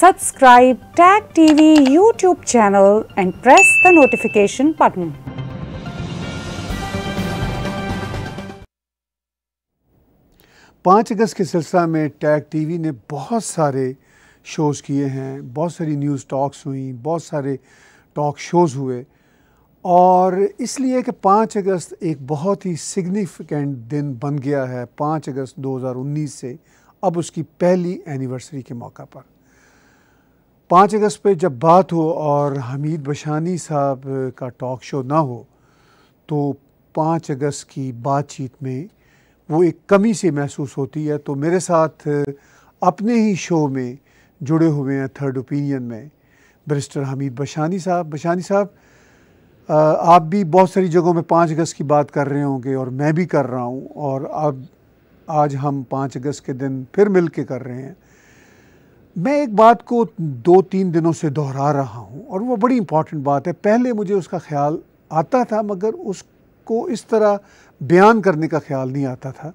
Subscribe Tag TV YouTube channel and press the notification button. पाँच अगस्त के सिलसिला में टैग टीवी ने बहुत सारे शोज़ किए हैं बहुत सारी न्यूज़ टॉक्स हुई बहुत सारे टॉक शोज़ हुए और इसलिए कि पाँच अगस्त एक बहुत ही सिग्निफिकेंट दिन बन गया है पाँच अगस्त 2019 से अब उसकी पहली एनिवर्सरी के मौका पर पाँच अगस्त पे जब बात हो और हमीद बशानी साहब का टॉक शो ना हो तो पाँच अगस्त की बातचीत में वो एक कमी से महसूस होती है तो मेरे साथ अपने ही शो में जुड़े हुए हैं थर्ड ओपिनियन में बरिस्टर हमीद बशानी साहब बशानी साहब आप भी बहुत सारी जगहों में पाँच अगस्त की बात कर रहे होंगे और मैं भी कर रहा हूँ और अब आज हम पाँच अगस्त के दिन फिर मिल के कर रहे हैं मैं एक बात को दो तीन दिनों से दोहरा रहा हूँ और वो बड़ी इम्पॉर्टेंट बात है पहले मुझे उसका ख्याल आता था मगर उसको इस तरह बयान करने का ख्याल नहीं आता था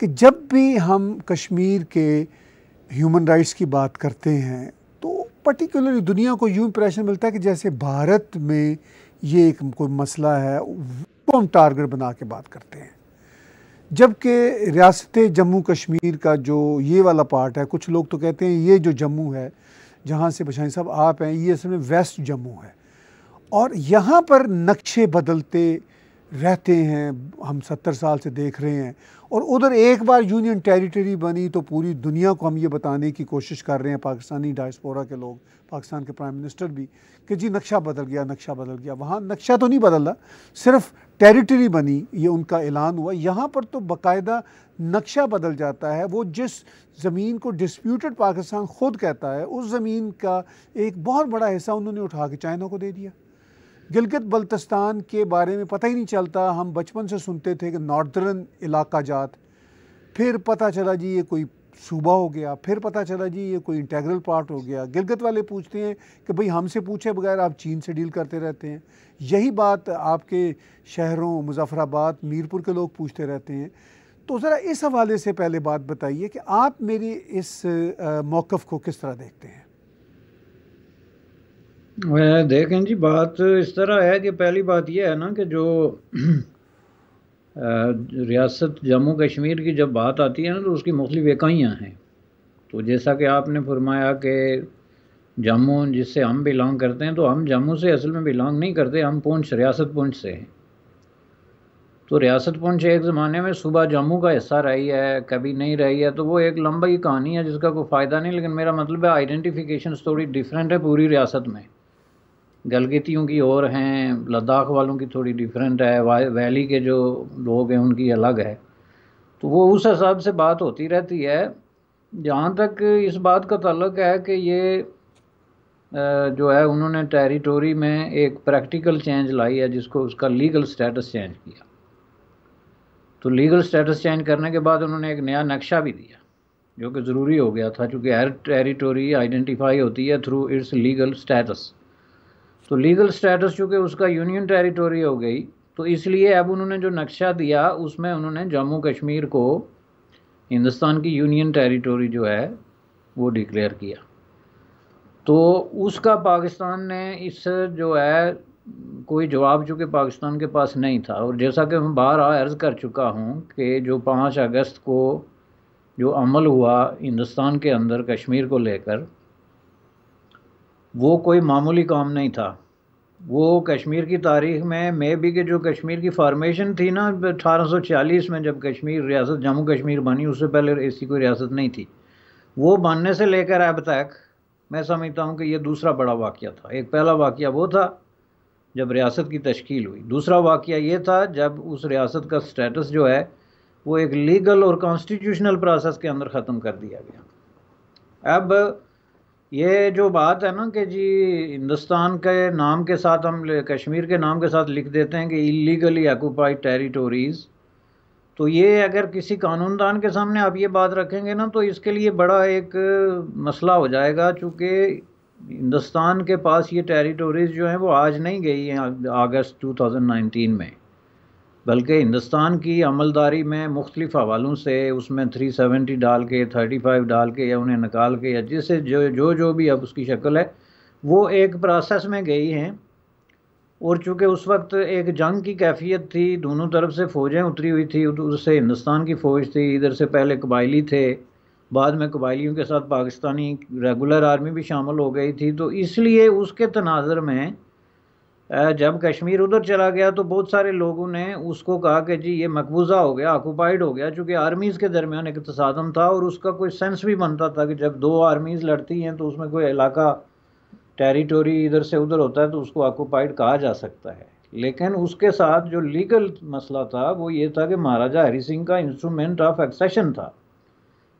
कि जब भी हम कश्मीर के ह्यूमन राइट्स की बात करते हैं तो पर्टिकुलरली दुनिया को यूँ इंप्रेशन मिलता है कि जैसे भारत में ये एक कोई मसला है वो हम टारगेट बना के बात करते हैं जबकि रियासत जम्मू कश्मीर का जो ये वाला पार्ट है कुछ लोग तो कहते हैं ये जो जम्मू है जहाँ से बशाई साहब आप हैं ये असल में वेस्ट जम्मू है और यहाँ पर नक्शे बदलते रहते हैं हम सत्तर साल से देख रहे हैं और उधर एक बार यूनियन टेरिटरी बनी तो पूरी दुनिया को हम ये बताने की कोशिश कर रहे हैं पाकिस्तानी डायस्पोरा के लोग पाकिस्तान के प्राइम मिनिस्टर भी कि जी नक्शा बदल गया नक्शा बदल गया वहाँ नक्शा तो नहीं बदल रहा सिर्फ टेरिटरी बनी ये उनका ऐलान हुआ यहाँ पर तो बकायदा नक्शा बदल जाता है वो जिस ज़मीन को डिस्प्यूटेड पाकिस्तान ख़ुद कहता है उस ज़मीन का एक बहुत बड़ा हिस्सा उन्होंने उठा के चाइना को दे दिया गिलगित बल्तिस्तान के बारे में पता ही नहीं चलता हम बचपन से सुनते थे कि नॉर्दर्न इलाका जात फिर पता चला जी ये कोई सूबा हो गया फिर पता चला जी ये कोई इंटेग्रल पार्ट हो गया गिरगत वाले पूछते हैं कि भाई हमसे पूछे बगैर आप चीन से डील करते रहते हैं यही बात आपके शहरों मुजफ़राबाद मीरपुर के लोग पूछते रहते हैं तो ज़रा इस हवाले से पहले बात बताइए कि आप मेरी इस मौक़ को किस तरह देखते हैं देखें जी बात इस तरह है कि पहली बात यह है ना कि जो रियासत जम्मू कश्मीर की जब बात आती है ना तो उसकी मुख्तलिफ इकाइयाँ हैं तो जैसा कि आपने फरमाया कि जम्मू जिससे हम बिलोंग करते हैं तो हम जम्मू से असल में बिलोंग नहीं करते हम पुंछ रियासत पुंछ से हैं तो रियासत पुंछ एक ज़माने में सुबह जम्मू का हिस्सा रही है कभी नहीं रही है तो वो एक लंबी कहानी है जिसका कोई फ़ायदा नहीं लेकिन मेरा मतलब है आइडेंटिफिकेशन थोड़ी डिफरेंट है पूरी रियासत में गलगतियों की और हैं लद्दाख वालों की थोड़ी डिफरेंट है वैली के जो लोग हैं उनकी अलग है तो वो उस हिसाब से बात होती रहती है जहाँ तक इस बात का तल्लक है कि ये जो है उन्होंने टेरिटोरी में एक प्रैक्टिकल चेंज लाई है जिसको उसका लीगल स्टेटस चेंज किया तो लीगल स्टेटस चेंज करने के बाद उन्होंने एक नया नक्शा भी दिया जो कि ज़रूरी हो गया था क्योंकि हर टेरिटोरी आइडेंटिफाई होती है थ्रू इट्स लीगल स्टेटस तो लीगल स्टेटस चूँकि उसका यूनियन टेरिटोरी हो गई तो इसलिए अब उन्होंने जो नक्शा दिया उसमें उन्होंने जम्मू कश्मीर को हिंदुस्तान की यूनियन टेरिटोरी जो है वो डिक्लेयर किया तो उसका पाकिस्तान ने इस जो है कोई जवाब चूँकि पाकिस्तान के पास नहीं था और जैसा कि मैं बार अर्ज़ कर चुका हूँ कि जो पाँच अगस्त को जो अमल हुआ हिंदुस्तान के अंदर कश्मीर को लेकर वो कोई मामूली काम नहीं था वो कश्मीर की तारीख में मे बी के जो कश्मीर की फार्मेशन थी ना अठारह में जब कश्मीर रियासत जम्मू कश्मीर बनी उससे पहले ऐसी कोई रियासत नहीं थी वो बनने से लेकर अब तक मैं समझता हूँ कि ये दूसरा बड़ा वाक़ था एक पहला वाक़ वो था जब रियासत की तश्कील हुई दूसरा वाक़ ये था जब उस रियासत का स्टेटस जो है वो एक लीगल और कॉन्स्टिट्यूशनल प्रोसेस के अंदर ख़त्म कर दिया गया अब ये जो बात है ना कि जी हिंदुस्तान के नाम के साथ हम कश्मीर के नाम के साथ लिख देते हैं कि इलीगली ऑक्यूपाइड टेरिटोरीज़ तो ये अगर किसी कानूनदान के सामने आप ये बात रखेंगे ना तो इसके लिए बड़ा एक मसला हो जाएगा चूँकि हिंदुस्तान के पास ये टेरिटोरीज़ जो हैं वो आज नहीं गई हैं अगस्त 2019 में बल्कि हिंदुस्तान की अमलदारी में मुख्तलिफ हवालों से उसमें थ्री सेवेंटी डाल के थर्टी फाइव डाल के या उन्हें निकाल के या जिससे जो जो जो भी अब उसकी शक्ल है वो एक प्रोसेस में गई हैं और चूँकि उस वक्त एक जंग की कैफियत थी दोनों तरफ से फ़ौजें उतरी हुई थी उधर से हिंदुस्तान की फ़ौज थी इधर से पहले कबायली थे बाद में कबायलियों के साथ पाकिस्तानी रेगुलर आर्मी भी शामिल हो गई थी तो इसलिए उसके तनाजर में जब कश्मीर उधर चला गया तो बहुत सारे लोगों ने उसको कहा कि जी ये मकबूजा हो गया ऑक्यूपाइड हो गया चूँकि आर्मीज़ के दरमियान एक तसादम था और उसका कोई सेंस भी बनता था कि जब दो आर्मीज़ लड़ती हैं तो उसमें कोई इलाका टेरिटोरी इधर से उधर होता है तो उसको ऑक्यूपाइड कहा जा सकता है लेकिन उसके साथ जो लीगल मसला था वो ये था कि महाराजा हरी सिंह का इंस्ट्रूमेंट ऑफ एक्सेशन था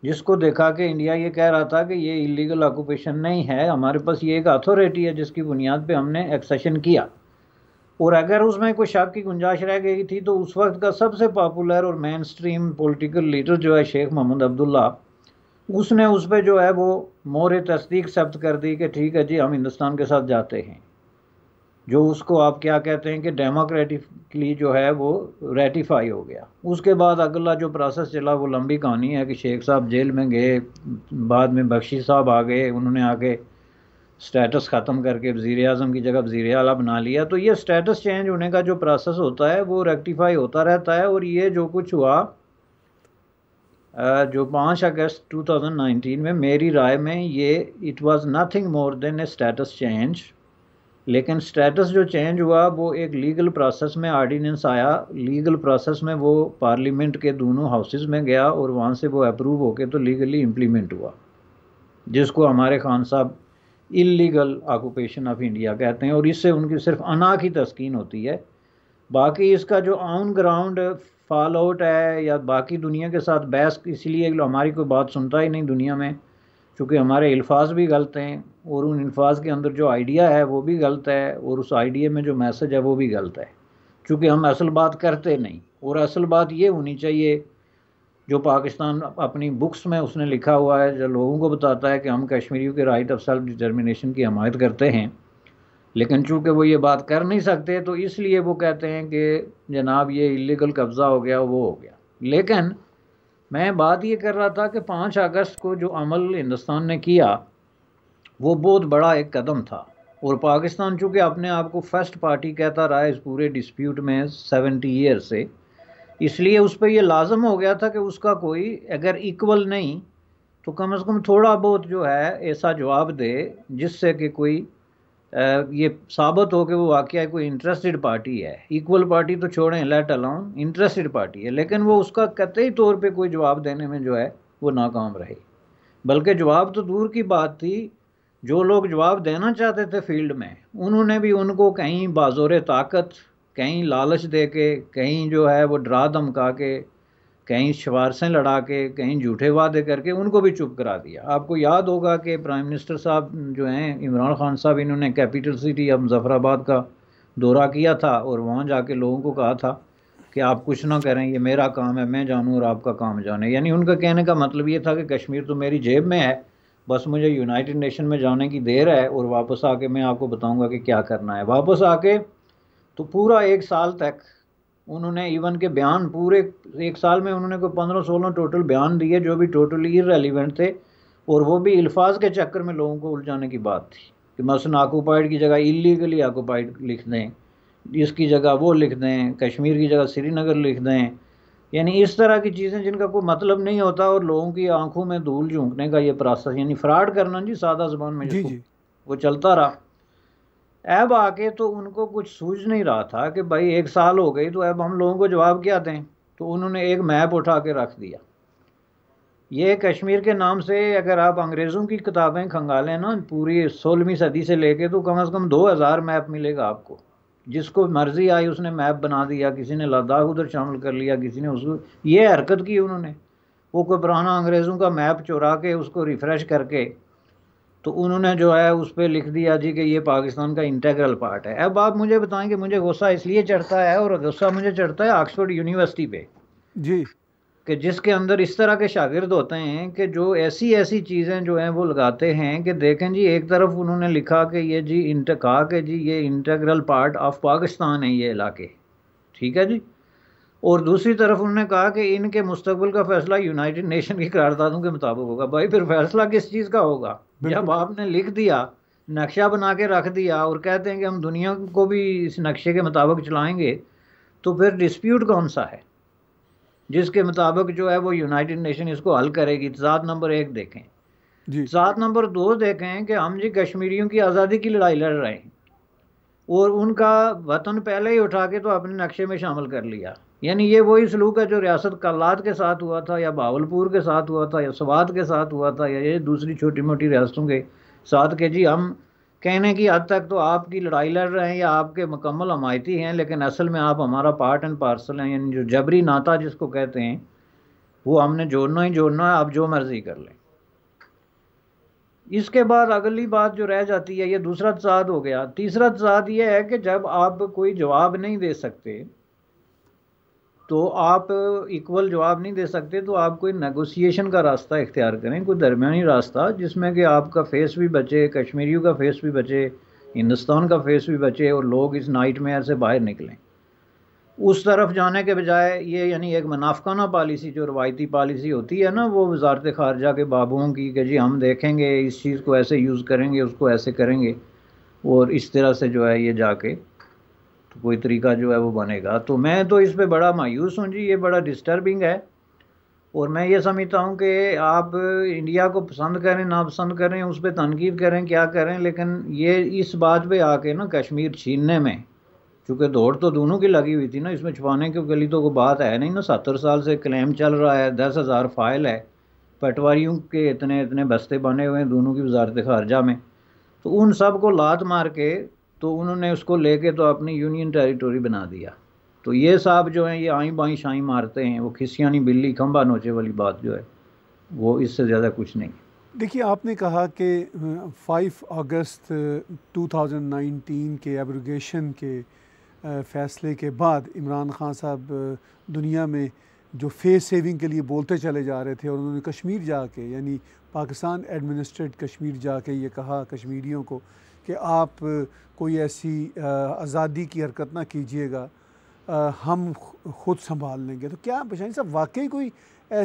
जिसको देखा कि इंडिया ये कह रहा था कि ये इलीगल ऑक्यूपेशन नहीं है हमारे पास ये एक अथॉरिटी है जिसकी बुनियाद पे हमने एक्सेशन किया और अगर उसमें कोई शक की गुंजाइश रह गई थी तो उस वक्त का सबसे पॉपुलर और मेन स्ट्रीम पोलिटिकल लीडर जो है शेख मोहम्मद अब्दुल्ला उसने उस पर जो है वो मोर तस्दीक सब्त कर दी कि ठीक है जी हम हिंदुस्तान के साथ जाते हैं जो उसको आप क्या कहते हैं कि डेमोक्रेटिकली जो है वो रेटिफाई हो गया उसके बाद अगला जो प्रोसेस चला वो लंबी कहानी है कि शेख साहब जेल में गए बाद में बख्शी साहब आ गए उन्होंने आके स्टेटस ख़त्म करके वज़ी अजम की जगह वज़ी अला बना लिया तो ये स्टेटस चेंज होने का जो प्रोसेस होता है वो रेक्टिफाई होता रहता है और ये जो कुछ हुआ जो पाँच अगस्त 2019 में मेरी राय में ये it was nothing more than a status change लेकिन स्टेटस जो चेंज हुआ वो एक लीगल प्रोसेस में आर्डीनेंस आया लीगल प्रोसेस में वो पार्लियामेंट के दोनों हाउसेस में गया और वहाँ से वो अप्रूव होके तो लीगली इम्प्लीमेंट हुआ जिसको हमारे खान साहब इलीगल आकुपेशन ऑफ इंडिया कहते हैं और इससे उनकी सिर्फ अना की तस्किन होती है बाकी इसका जो ऑन ग्राउंड फॉल आउट है या बाकी दुनिया के साथ बहस इसलिए हमारी कोई बात सुनता ही नहीं दुनिया में चूँकि हमारे अल्फाज भी गलत हैं और उन अनफाज के अंदर जो आइडिया है वो भी गलत है और उस आइडिया में जो मैसेज है वो भी गलत है चूँकि हम असल बात करते नहीं और असल बात ये होनी चाहिए जो पाकिस्तान अपनी बुक्स में उसने लिखा हुआ है जो लोगों को बताता है कि हम कश्मीरियों के राइट ऑफ सेल्फ डिटर्मिनेशन की हमायत करते हैं लेकिन चूंकि वो ये बात कर नहीं सकते तो इसलिए वो कहते हैं कि जनाब ये इलीगल कब्ज़ा हो गया वो हो गया लेकिन मैं बात ये कर रहा था कि पाँच अगस्त को जो अमल हिंदुस्तान ने किया वो बहुत बड़ा एक कदम था और पाकिस्तान चूँकि अपने आप को फर्स्ट पार्टी कहता रहा इस पूरे डिस्प्यूट में सेवेंटी ईयर से इसलिए उस पर यह लाजम हो गया था कि उसका कोई अगर इक्वल नहीं तो कम से कम थोड़ा बहुत जो है ऐसा जवाब दे जिससे कि कोई ये साबित हो कि वो वाक़ कोई इंटरेस्टेड पार्टी है इक्वल पार्टी तो छोड़ें लेट अलाउन इंटरेस्टेड पार्टी है लेकिन वो उसका कतई तौर पे कोई जवाब देने में जो है वो नाकाम रही बल्कि जवाब तो दूर की बात थी जो लोग जवाब देना चाहते थे फील्ड में उन्होंने भी उनको कहीं बाजोर ताकत कहीं लालच दे के कहीं जो है वो डरा धमका के कहीं शवारसें लड़ा के कहीं झूठे वादे करके उनको भी चुप करा दिया आपको याद होगा कि प्राइम मिनिस्टर साहब जो हैं इमरान खान साहब इन्होंने कैपिटल सिटी अब मुजफ्फराबाद का दौरा किया था और वहाँ जाके लोगों को कहा था कि आप कुछ ना करें ये मेरा काम है मैं जानूँ और आपका काम जाने यानी उनका कहने का मतलब ये था कि कश्मीर तो मेरी जेब में है बस मुझे यूनाइटेड नेशन में जाने की देर है और वापस आके मैं आपको बताऊंगा कि क्या करना है वापस आके तो पूरा एक साल तक उन्होंने इवन के बयान पूरे एक साल में उन्होंने कोई पंद्रह सोलह टोटल बयान दिए जो भी टोटली इरेलीवेंट थे और वो भी अल्फाज के चक्कर में लोगों को उलझाने की बात थी कि मसन आकोपाइड की जगह इलीगली आकोपाइड लिख दें इसकी जगह वो लिख दें कश्मीर की जगह श्रीनगर लिख दें यानी इस तरह की चीज़ें जिनका कोई मतलब नहीं होता और लोगों की आंखों में धूल झोंकने का ये प्रोसेस यानी फ्रॉड करना जी सादा जबान में जी जी वो चलता रहा ऐब आके तो उनको कुछ सूझ नहीं रहा था कि भाई एक साल हो गई तो ऐब हम लोगों को जवाब क्या दें तो उन्होंने एक मैप उठा के रख दिया ये कश्मीर के नाम से अगर आप अंग्रेज़ों की किताबें खंगालें ना पूरी सोलहवीं सदी से लेके तो कम अज़ कम दो हज़ार मैप मिलेगा आपको जिसको मर्जी आई उसने मैप बना दिया किसी ने लद्दाख उधर शामिल कर लिया किसी ने उसको ये हरकत की उन्होंने वो कोई पुराना अंग्रेज़ों का मैप चुरा के उसको रिफ़्रेश करके तो उन्होंने जो है उस पर लिख दिया जी कि ये पाकिस्तान का इंटेग्रल पार्ट है अब आप मुझे बताएं कि मुझे गुस्सा इसलिए चढ़ता है और गुस्सा मुझे चढ़ता है ऑक्सफोर्ड यूनिवर्सिटी पे जी कि जिसके अंदर इस तरह के शागिर्द होते हैं कि जो ऐसी ऐसी चीज़ें जो हैं वो लगाते हैं कि देखें जी एक तरफ उन्होंने लिखा कि ये जी इंट कहा कि जी ये इंटेग्रल पार्ट ऑफ पाकिस्तान है ये इलाके ठीक है जी और दूसरी तरफ उन्होंने कहा कि इनके मुस्तबिल का फैसला यूनाइटेड नेशन की करारदादों के मुताबिक होगा भाई फिर फैसला किस चीज़ का होगा जब आपने लिख दिया नक्शा बना के रख दिया और कहते हैं कि हम दुनिया को भी इस नक्शे के मुताबिक चलाएंगे तो फिर डिस्प्यूट कौन सा है जिसके मुताबिक जो है वो यूनाइटेड नेशन इसको हल करेगी सात नंबर एक देखें जी सात नंबर दो देखें कि हम जी कश्मीरियों की आज़ादी की लड़ाई लड़ रहे हैं और उनका वतन पहले ही उठा के तो अपने नक्शे में शामिल कर लिया यानी ये वही सलूक है जो रियासत कालात के साथ हुआ था या बावलपुर के साथ हुआ था या सवाद के साथ हुआ था या ये दूसरी छोटी मोटी रियासतों के साथ के जी हम कहने की हद तक तो आपकी लड़ाई लड़ रहे हैं या आपके मुकम्मल हमायती हैं लेकिन असल में आप हमारा पार्ट एंड पार्सल हैं यानी जो जबरी नाता जिसको कहते हैं वो हमने जोड़ना ही जोड़ना है आप जो मर्ज़ी कर लें इसके बाद अगली बात जो रह जाती है ये दूसरा तजाद हो गया तीसरा तजाद ये है कि जब आप कोई जवाब नहीं दे सकते तो आप इक्वल जवाब नहीं दे सकते तो आप कोई नेगोशिएशन का रास्ता इख्तियार करें कोई दरमियानी रास्ता जिसमें कि आपका फेस भी बचे कश्मीरियों का फेस भी बचे हिंदुस्तान का फेस भी बचे और लोग इस नाइट मेयर से बाहर निकलें उस तरफ जाने के बजाय ये यानी एक मुनाफाना पॉलिसी जो रवायती पॉलिसी होती है ना वो वजारत खारजा के बाबुओं की कि जी हम देखेंगे इस चीज़ को ऐसे यूज़ करेंगे उसको ऐसे करेंगे और इस तरह से जो है ये जाके तो कोई तरीका जो है वो बनेगा तो मैं तो इस पर बड़ा मायूस हूँ जी ये बड़ा डिस्टर्बिंग है और मैं ये समझता हूँ कि आप इंडिया को पसंद करें ना पसंद करें उस पर तनकीद करें क्या करें लेकिन ये इस बात पे आके ना कश्मीर छीनने में चूँकि दौड़ तो दोनों की लगी हुई थी ना इसमें छुपाने की गली तो कोई बात है नहीं ना सत्तर साल से क्लेम चल रहा है दस हज़ार फाइल है पटवारियों के इतने इतने बस्ते बने हुए हैं दोनों की वजारत खारजा में तो उन सब को लात मार के तो उन्होंने उसको लेके तो अपनी यूनियन टेरिटोरी बना दिया तो ये साहब जो हैं ये आई बाई शाई मारते हैं वो खिसियानी बिल्ली खंबा नोचे वाली बात जो है वो इससे ज़्यादा कुछ नहीं देखिए आपने कहा कि 5 अगस्त 2019 के एब्रोगेशन के फ़ैसले के बाद इमरान खान साहब दुनिया में जो फेस सेविंग के लिए बोलते चले जा रहे थे और उन्होंने कश्मीर जाके यानी पाकिस्तान एडमिनिस्ट्रेट कश्मीर जाके ये कहा कश्मीरियों को कि आप कोई ऐसी आज़ादी की हरकत ना कीजिएगा हम खुद संभाल लेंगे तो क्या पेशानी साहब वाकई कोई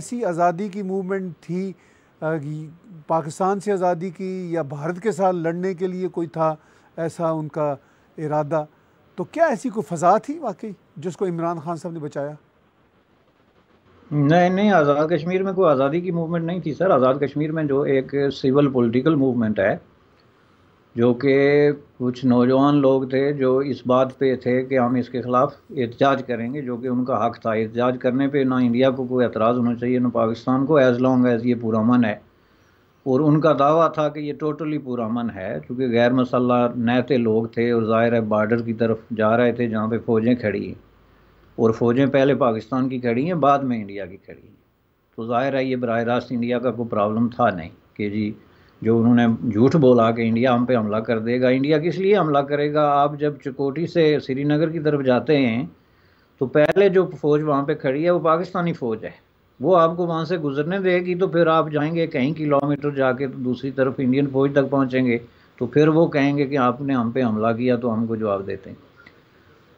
ऐसी आज़ादी की मूवमेंट थी पाकिस्तान से आज़ादी की या भारत के साथ लड़ने के लिए कोई था ऐसा उनका इरादा तो क्या ऐसी कोई फ़जा थी वाकई जिसको इमरान खान साहब ने बचाया नहीं नहीं आज़ाद कश्मीर में कोई आज़ादी की मूवमेंट नहीं थी सर आज़ाद कश्मीर में जो एक सिविल पॉलिटिकल मूवमेंट है जो कि कुछ नौजवान लोग थे जो इस बात पे थे कि हम इसके ख़िलाफ़ एहतजाज करेंगे जो कि उनका हक था एहतजाज करने पे ना इंडिया को कोई एतराज़ होना चाहिए ना पाकिस्तान को एज़ लॉन्ग एज़ ये पुरामन है और उनका दावा था कि ये टोटली पुरामन है क्योंकि गैर नए थे लोग थे और ज़ाहिर है बार्डर की तरफ जा रहे थे जहाँ पर फ़ौजें खड़ी हैं और फ़ौजें पहले पाकिस्तान की खड़ी हैं बाद में इंडिया की खड़ी हैं तो ज़ाहिर है ये बरह रास्त इंडिया का कोई प्रॉब्लम था नहीं कि जी जो उन्होंने झूठ बोला कि इंडिया हम पे हमला कर देगा इंडिया किस लिए हमला करेगा आप जब चकोटी से श्रीनगर की तरफ जाते हैं तो पहले जो फ़ौज वहाँ पर खड़ी है वो पाकिस्तानी फ़ौज है वो आपको वहाँ से गुजरने देगी तो फिर आप जाएंगे कहीं किलोमीटर जाके तो दूसरी तरफ इंडियन फ़ौज तक पहुँचेंगे तो फिर वो कहेंगे कि आपने हम पे हमला किया तो हमको जवाब देते हैं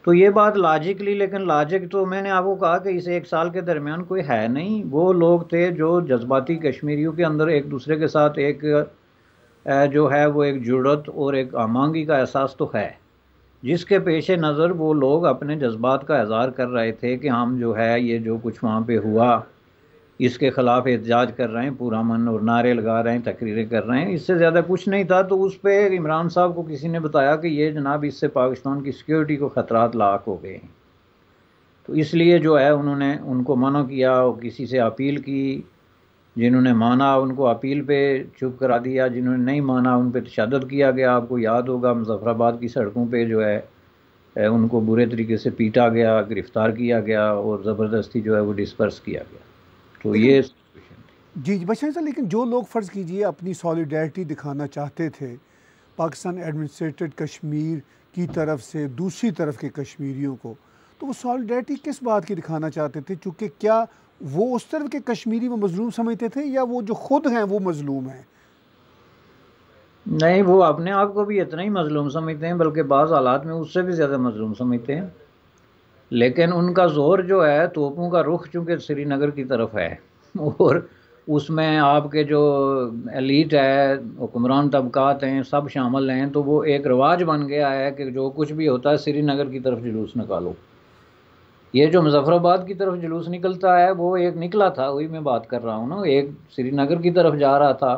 तो ये बात लॉजिकली लेकिन लॉजिक तो मैंने आपको कहा कि इस एक साल के दरमियान कोई है नहीं वो लोग थे जो जज्बाती कश्मीरियों के अंदर एक दूसरे के साथ एक जो है वो एक जुड़त और एक आमांगी का एहसास तो है जिसके पेश नज़र वो लोग अपने जज्बात का इजहार कर रहे थे कि हम जो है ये जो कुछ वहाँ पे हुआ इसके ख़िलाफ़ एहतजाज कर रहे हैं पूरा मन और नारे लगा रहे हैं तकरीरें कर रहे हैं इससे ज़्यादा कुछ नहीं था तो उस पर इमरान साहब को किसी ने बताया कि ये जनाब इससे पाकिस्तान की सिक्योरिटी को ख़तरा लाक हो गए हैं तो इसलिए जो है उन्होंने उनको मना किया और किसी से अपील की जिन्होंने माना उनको अपील पे चुप करा दिया जिन्होंने नहीं माना उन पर तशद किया गया आपको याद होगा मुजफ़राबाद की सड़कों पे जो है उनको बुरे तरीके से पीटा गया गिरफ़्तार किया गया और ज़बरदस्ती जो है वो डिस्पर्स किया गया तो ये जी जी सर लेकिन जो लोग फ़र्ज़ कीजिए अपनी सॉलिडारिटी दिखाना चाहते थे पाकिस्तान एडमिनिस्ट्रेटेड कश्मीर की तरफ से दूसरी तरफ के कश्मीरियों को तो वो सॉलिडारिटी किस बात की दिखाना चाहते थे चूँकि क्या वो उस तरफ के कश्मीरी वो मजलूम समझते थे या वो जो खुद हैं वो मजलूम हैं नहीं वो अपने आप को भी इतना ही मजलूम समझते हैं बल्कि बाज़ हालात में उससे भी ज़्यादा मजलूम समझते हैं लेकिन उनका जोर जो है तोपों का रुख चूँकि श्रीनगर की तरफ है और उसमें आपके जो एलिट है हुक्मरान तबकात हैं सब शामिल हैं तो वो एक रवाज बन गया है कि जो कुछ भी होता है श्रीनगर की तरफ जुलूस निकालो ये जो मुजफ़राबाद की तरफ जुलूस निकलता है वो एक निकला था वही मैं बात कर रहा हूँ ना एक श्रीनगर की तरफ जा रहा था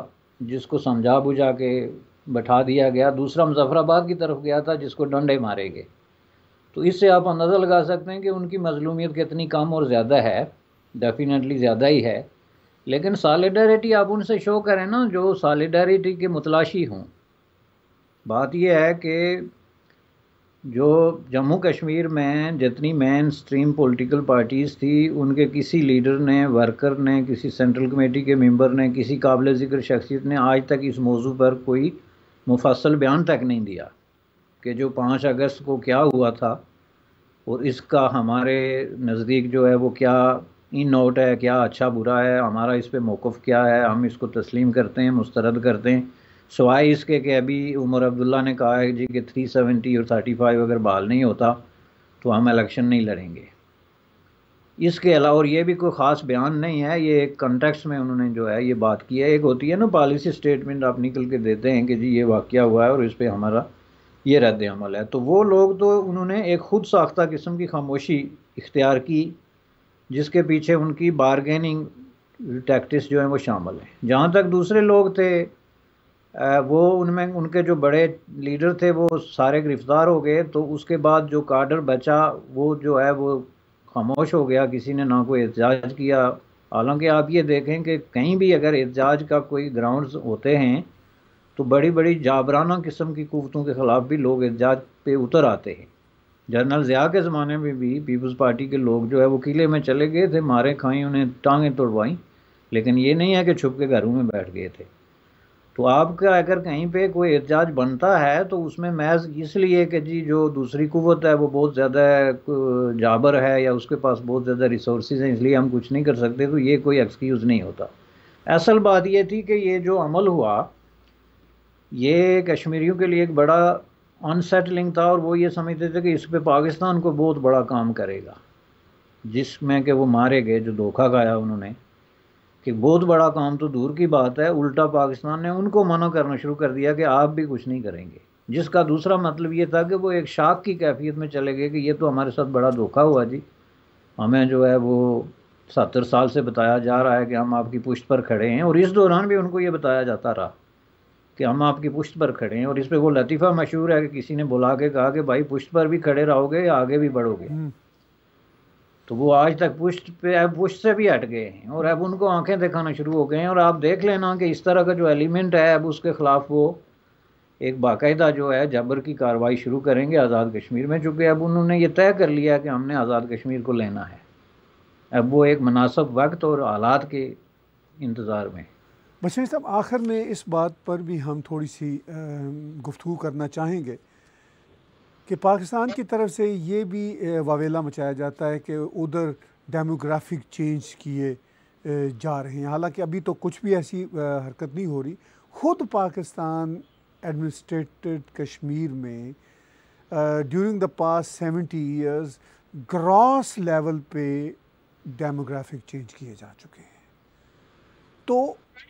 जिसको समझा बुझा के बैठा दिया गया दूसरा मुजफ़राबाद की तरफ गया था जिसको डंडे मारे गए तो इससे आप अंदाज़ा लगा सकते हैं कि उनकी मजलूमियत कितनी कम और ज़्यादा है डेफिनेटली ज़्यादा ही है लेकिन सॉलिडारिटी आप उनसे शो करें ना जो सॉलिडारिटी के मुतलाशी हों बात यह है कि जो जम्मू कश्मीर में जितनी मेन स्ट्रीम पॉलिटिकल पार्टीज़ थी उनके किसी लीडर ने वर्कर ने किसी सेंट्रल कमेटी के मेंबर ने किसी काबिल ज़िक्र शख्सियत ने आज तक इस मौजू पर कोई मुफसल बयान तक नहीं दिया कि जो पाँच अगस्त को क्या हुआ था और इसका हमारे नज़दीक जो है वो क्या इन नोट है क्या अच्छा बुरा है हमारा इस पर मौक़ क्या है हम इसको तस्लीम करते हैं मुस्तरद करते हैं सवाए इसके कि अभी उमर अब्दुल्ला ने कहा है जी कि थ्री सेवेंटी और थर्टी फाइव अगर बहाल नहीं होता तो हम इलेक्शन नहीं लड़ेंगे इसके अलावा और ये भी कोई ख़ास बयान नहीं है ये एक कंटेक्स में उन्होंने जो है ये बात की है एक होती है ना पॉलिसी स्टेटमेंट आप निकल के देते हैं कि जी ये वाक़ हुआ है और इस पर हमारा ये रद्द अमल है तो वो लोग तो उन्होंने एक खुद साख्ता किस्म की खामोशी इख्तियार की जिसके पीछे उनकी बारगेनिंग टैक्टिस जो है वो शामिल है जहाँ तक दूसरे लोग थे वो उनमें उनके जो बड़े लीडर थे वो सारे गिरफ्तार हो गए तो उसके बाद जो काडर बचा वो जो है वो खामोश हो गया किसी ने ना कोई एहतजाज किया हालांकि आप ये देखें कि कहीं भी अगर एहतजाज का कोई ग्राउंड्स होते हैं तो बड़ी बड़ी जाबराना किस्म की कुतों के ख़िलाफ़ भी लोग एहतजाज पे उतर आते हैं जनरल ज़िया के ज़माने में भी पीपल्स पार्टी के लोग जो है वो किले में चले गए थे मारे खाई उन्हें टांगें तोड़वाई लेकिन ये नहीं है कि छुप के घरों में बैठ गए थे तो आपका अगर कहीं पे कोई एहतजाज बनता है तो उसमें महज इसलिए कि जी जो दूसरी कुत है वो बहुत ज़्यादा जाबर है या उसके पास बहुत ज़्यादा रिसोर्स हैं इसलिए हम कुछ नहीं कर सकते तो ये कोई एक्सक्यूज़ नहीं होता असल बात ये थी कि ये जो अमल हुआ ये कश्मीरियों के लिए एक बड़ा अनसेटलिंग था और वो ये समझते थे कि इस पर पाकिस्तान को बहुत बड़ा काम करेगा जिसमें कि वो मारे गए जो धोखा खाया उन्होंने कि बहुत बड़ा काम तो दूर की बात है उल्टा पाकिस्तान ने उनको मना करना शुरू कर दिया कि आप भी कुछ नहीं करेंगे जिसका दूसरा मतलब ये था कि वो एक शाख की कैफियत में चले गए कि ये तो हमारे साथ बड़ा धोखा हुआ जी हमें जो है वो सत्तर साल से बताया जा रहा है कि हम आपकी पुष्ट पर खड़े हैं और इस दौरान भी उनको ये बताया जाता रहा कि हम आपकी पुश्त पर खड़े हैं और इस पे वो लतीफ़ा मशहूर है कि किसी ने बुला के कहा कि भाई पुश्त पर भी खड़े रहोगे या आगे भी बढ़ोगे हम्म। तो वो आज तक पुश्त पे अब पुश्त से भी हट गए हैं और अब उनको आंखें दिखाना शुरू हो गए हैं और आप देख लेना कि इस तरह का जो एलिमेंट है अब उसके ख़िलाफ़ वो एक बाकायदा जो है जबर की कार्रवाई शुरू करेंगे आज़ाद कश्मीर में चूँकि अब उन्होंने ये तय कर लिया कि हमने आज़ाद कश्मीर को लेना है अब वो एक मुनासब वक्त और हालात के इंतज़ार में बशीर साहब आखिर में इस बात पर भी हम थोड़ी सी गुफ्तु करना चाहेंगे कि पाकिस्तान की तरफ से ये भी वावेला मचाया जाता है कि उधर डेमोग्राफिक चेंज किए जा रहे हैं हालांकि अभी तो कुछ भी ऐसी हरकत नहीं हो रही खुद पाकिस्तान एडमिनिस्ट्रेटेड कश्मीर में during the past seventy years gross level पे डेमोग्राफिक चेंज किए जा चुके हैं तो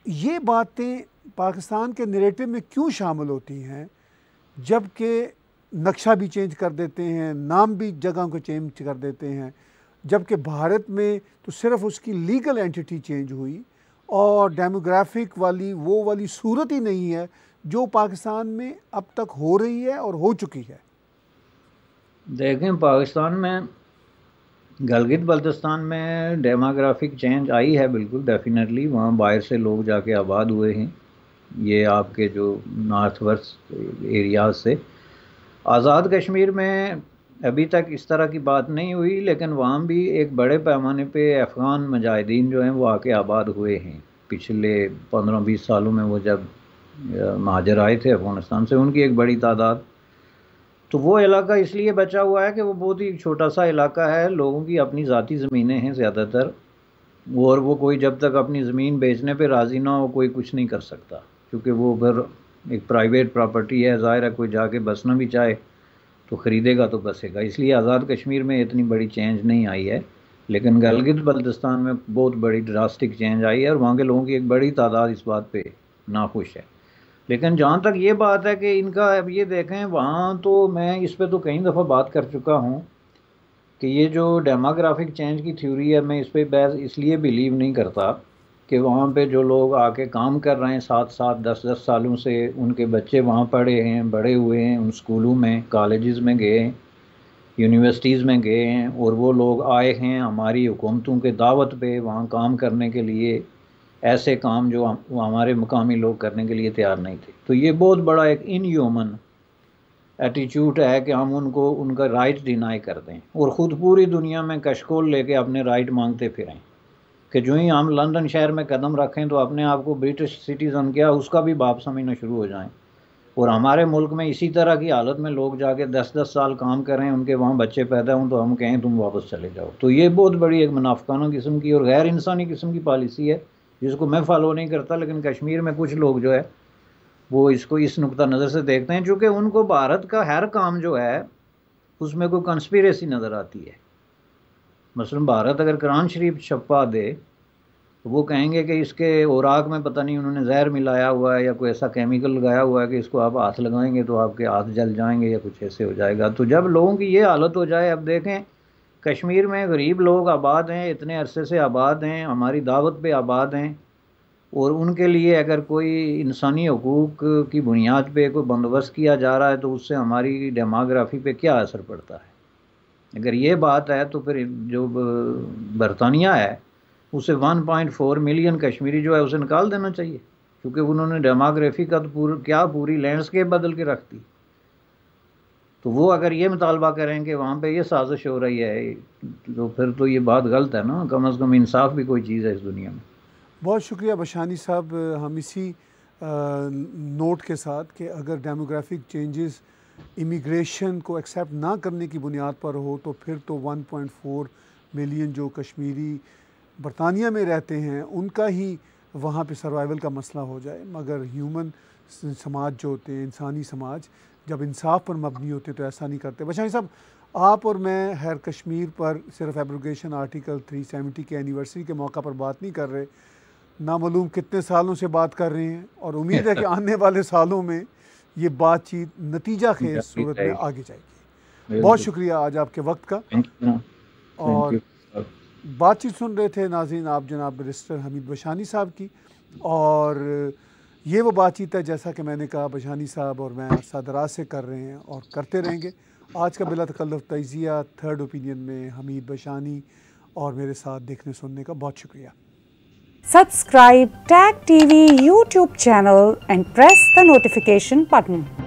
ये बातें पाकिस्तान के नरेटिव में क्यों शामिल होती हैं जबकि नक्शा भी चेंज कर देते हैं नाम भी जगह को चेंज कर देते हैं जबकि भारत में तो सिर्फ उसकी लीगल एंटिटी चेंज हुई और डेमोग्राफिक वाली वो वाली सूरत ही नहीं है जो पाकिस्तान में अब तक हो रही है और हो चुकी है देखें पाकिस्तान में गलगित बल्तिस्तान में डेमोग्राफिक चेंज आई है बिल्कुल डेफिनेटली वहाँ बाहर से लोग जाके आबाद हुए हैं ये आपके जो नॉर्थ वेस्ट एरिया से आज़ाद कश्मीर में अभी तक इस तरह की बात नहीं हुई लेकिन वहाँ भी एक बड़े पैमाने पे अफ़गान मुजाहिदीन जो हैं वो आके आबाद हुए हैं पिछले पंद्रह बीस सालों में वो जब महाजर आए थे अफ़गानिस्तान से उनकी एक बड़ी तादाद तो वो इलाका इसलिए बचा हुआ है कि वो बहुत ही छोटा सा इलाका है लोगों की अपनी ज़ाती ज़मीनें हैं ज़्यादातर और वो कोई जब तक अपनी ज़मीन बेचने पे राज़ी ना हो कोई कुछ नहीं कर सकता क्योंकि वो फिर एक प्राइवेट प्रॉपर्टी है ज़ाहिर है कोई जाके बसना भी चाहे तो ख़रीदेगा तो बसेगा इसलिए आज़ाद कश्मीर में इतनी बड़ी चेंज नहीं आई है लेकिन गलगित बल्तिस्तान में बहुत बड़ी ड्रास्टिक चेंज आई है और वहाँ के लोगों की एक बड़ी तादाद इस बात पर नाखुश है लेकिन जहाँ तक ये बात है कि इनका अब ये देखें वहाँ तो मैं इस पर तो कई दफ़ा बात कर चुका हूँ कि ये जो डेमोग्राफिक चेंज की थ्योरी है मैं इस पर बहस इसलिए बिलीव नहीं करता कि वहाँ पे जो लोग आके काम कर रहे हैं सात सात दस दस सालों से उनके बच्चे वहाँ पढ़े हैं बड़े हुए हैं उन स्कूलों में कॉलेज़ में गए हैं यूनिवर्सिटीज़ में गए हैं और वो लोग आए हैं हमारी हुकूमतों के दावत पे वहाँ काम करने के लिए ऐसे काम जो हमारे मुकामी लोग करने के लिए तैयार नहीं थे तो ये बहुत बड़ा एक इन ह्यूमन एटीट्यूड है कि हम उनको उनका राइट डिनाई कर दें और ख़ुद पूरी दुनिया में कशकोल लेके अपने राइट मांगते फिरें कि जो ही हम लंदन शहर में कदम रखें तो अपने आप को ब्रिटिश सिटीज़न क्या उसका भी बाप समझना शुरू हो जाएं और हमारे मुल्क में इसी तरह की हालत में लोग जाके दस दस साल काम करें उनके वहाँ बच्चे पैदा हों तो हम कहें तुम वापस चले जाओ तो ये बहुत बड़ी एक मुनाफाना किस्म की और गैर इंसानी किस्म की पॉलिसी है जिसको मैं फॉलो नहीं करता लेकिन कश्मीर में कुछ लोग जो है वो इसको इस नुकता नज़र से देखते हैं चूँकि उनको भारत का हर काम जो है उसमें कोई कंस्पिरेसी नज़र आती है मसलन भारत अगर कुरान शरीफ छपा दे तो वो कहेंगे कि इसके ओराक में पता नहीं उन्होंने जहर मिलाया हुआ है या कोई ऐसा केमिकल लगाया हुआ है कि इसको आप हाथ लगाएंगे तो आपके हाथ जल जाएंगे या कुछ ऐसे हो जाएगा तो जब लोगों की ये हालत हो जाए अब देखें कश्मीर में गरीब लोग आबाद हैं इतने अरसे से आबाद हैं हमारी दावत पे आबाद हैं और उनके लिए अगर कोई इंसानी हकूक़ की बुनियाद पे कोई बंदोबस्त किया जा रहा है तो उससे हमारी डेमाग्राफी पे क्या असर पड़ता है अगर ये बात है तो फिर जो बरतानिया है उसे 1.4 मिलियन कश्मीरी जो है उसे निकाल देना चाहिए क्योंकि उन्होंने डेमाग्राफी का तो पूरा क्या पूरी लैंडस्केप बदल के रख दी तो वो अगर ये मुतालबा करें कि वहाँ पर यह साजिश हो रही है तो फिर तो ये बात गलत है ना कम अज़ कम इंसाफ भी कोई चीज़ है इस दुनिया में बहुत शुक्रिया बशानी साहब हम इसी नोट के साथ कि अगर डेमोग्राफिक चेंजेस इमिग्रेशन को एक्सेप्ट ना करने की बुनियाद पर हो तो फिर तो 1.4 मिलियन जो कश्मीरी बरतानिया में रहते हैं उनका ही वहाँ पे सर्वाइवल का मसला हो जाए मगर ह्यूमन समाज जो होते हैं इंसानी समाज जब इंसाफ पर मबनी होते तो ऐसा नहीं करते बशाही साहब आप और मैं हैर कश्मीर पर सिर्फ एब्रोगेशन आर्टिकल 370 के एनिवर्सरी के मौका पर बात नहीं कर रहे मालूम कितने सालों से बात कर रहे हैं और उम्मीद है कि आने वाले सालों में ये बातचीत नतीजा खेज सूरत में आगे जाएगी बहुत शुक्रिया आज आपके वक्त का और बातचीत सुन रहे थे नाजीन आप जनाब बरिस्टर हमीद बशानी साहब की और ये वो बातचीत है जैसा कि मैंने कहा बशानी साहब और मैं सदराज से कर रहे हैं और करते रहेंगे आज का बिला तकल्लफ तजिया थर्ड ओपिनियन में हमीद बशानी और मेरे साथ देखने सुनने का बहुत शुक्रिया subscribe Tag TV YouTube channel and press the notification button